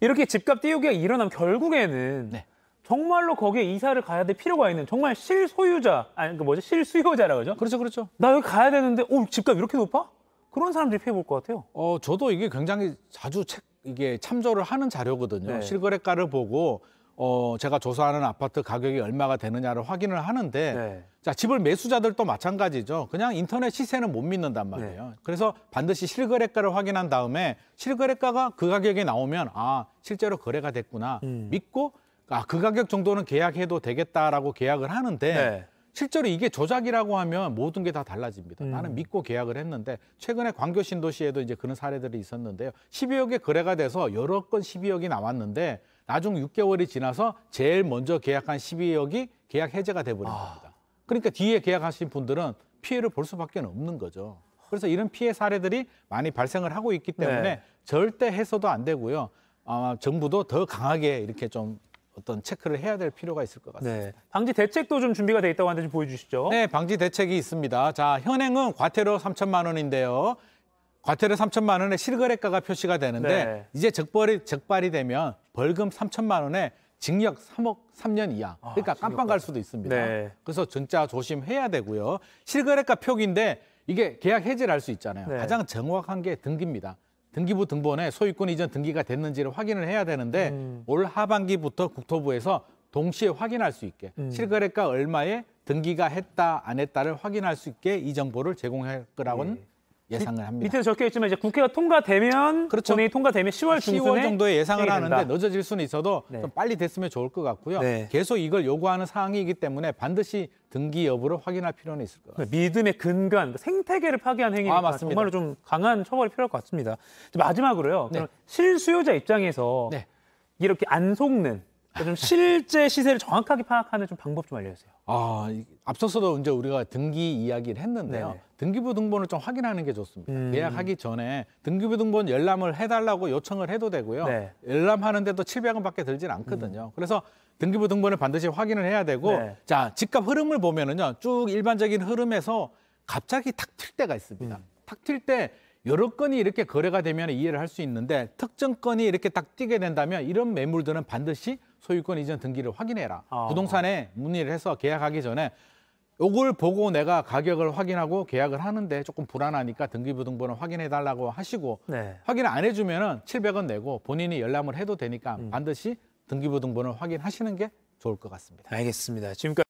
이렇게 집값 띄우기가 일어나면 결국에는 네. 정말로 거기에 이사를 가야 될 필요가 있는 정말 실소유자 아니 그 뭐지 실수요자라고 그러죠? 그렇죠, 그렇죠. 나 여기 가야 되는데 오 어, 집값 이렇게 높아? 그런 사람들이 피해 볼 것 같아요. 어 저도 이게 굉장히 자주 책 이게 참조를 하는 자료거든요. 네. 실거래가를 보고 어, 제가 조사하는 아파트 가격이 얼마가 되느냐를 확인을 하는데 네. 자, 집을 매수자들도 마찬가지죠. 그냥 인터넷 시세는 못 믿는단 네. 말이에요. 네. 그래서 반드시 실거래가를 확인한 다음에 실거래가가 그 가격에 나오면 아, 실제로 거래가 됐구나 음. 믿고 아, 그 가격 정도는 계약해도 되겠다라고 계약을 하는데 네. 실제로 이게 조작이라고 하면 모든 게 다 달라집니다. 음. 나는 믿고 계약을 했는데 최근에 광교 신도시에도 이제 그런 사례들이 있었는데요. 12억에 거래가 돼서 여러 건 12억이 나왔는데 나중 6개월이 지나서 제일 먼저 계약한 12억이 계약 해제가 돼버린 아. 겁니다. 그러니까 뒤에 계약하신 분들은 피해를 볼 수밖에 없는 거죠. 그래서 이런 피해 사례들이 많이 발생을 하고 있기 때문에 네. 절대 해서도 안 되고요. 아, 정부도 더 강하게 이렇게 좀 어떤 체크를 해야 될 필요가 있을 것 같습니다. 네. 방지 대책도 좀 준비가 돼 있다고 하는데 좀 보여주시죠. 네, 방지 대책이 있습니다. 자, 현행은 과태료 3천만 원인데요. 과태료 3천만 원에 실거래가가 표시가 되는데 네. 이제 적벌이 적발이 되면 벌금 3천만 원에 징역 3억 3년 이하. 아, 그러니까 깜빵 갈 네. 수도 있습니다. 네. 그래서 진짜 조심해야 되고요. 실거래가 표기인데 이게 계약 해지를 할 수 있잖아요. 네. 가장 정확한 게 등기입니다. 등기부 등본에 소유권 이전 등기가 됐는지를 확인을 해야 되는데 음. 올 하반기부터 국토부에서 동시에 확인할 수 있게 음. 실거래가 얼마에 등기가 했다 안 했다를 확인할 수 있게 이 정보를 제공할 거라고는 네. 예상을 합니다. 밑에 적혀 있지만 이제 국회가 통과되면 그렇죠. 본회의 통과되면 10월 중순에 10월 정도에 예상을 하는데 늦어질 수는 있어도 네. 좀 빨리 됐으면 좋을 것 같고요. 네. 계속 이걸 요구하는 사항이기 때문에 반드시 등기 여부를 확인할 필요는 있을 것 같습니다. 믿음의 근간, 그 생태계를 파괴한 행위니 아, 정말로 좀 강한 처벌이 필요할 것 같습니다. 마지막으로요. 네. 실수요자 입장에서 네. 이렇게 안 속는 좀 실제 시세를 정확하게 파악하는 좀 방법 좀 알려주세요. 아, 앞서서도 이제 우리가 등기 이야기를 했는데요. 네네. 등기부 등본을 좀 확인하는 게 좋습니다. 음. 예약하기 전에 등기부 등본 열람을 해달라고 요청을 해도 되고요. 네. 열람하는데도 700원밖에 들진 않거든요. 음. 그래서 등기부 등본을 반드시 확인을 해야 되고, 네. 자 집값 흐름을 보면은요, 쭉 일반적인 흐름에서 갑자기 탁 튈 때가 있습니다. 음. 탁튈 때. 여러 건이 이렇게 거래가 되면 이해를 할 수 있는데 특정 건이 이렇게 딱 뛰게 된다면 이런 매물들은 반드시 소유권 이전 등기를 확인해라. 아. 부동산에 문의를 해서 계약하기 전에 요걸 보고 내가 가격을 확인하고 계약을 하는데 조금 불안하니까 등기부등본을 확인해 달라고 하시고 네. 확인안 해주면은 700원 내고 본인이 열람을 해도 되니까 음. 반드시 등기부등본을 확인하시는 게 좋을 것 같습니다. 알겠습니다. 지금까지.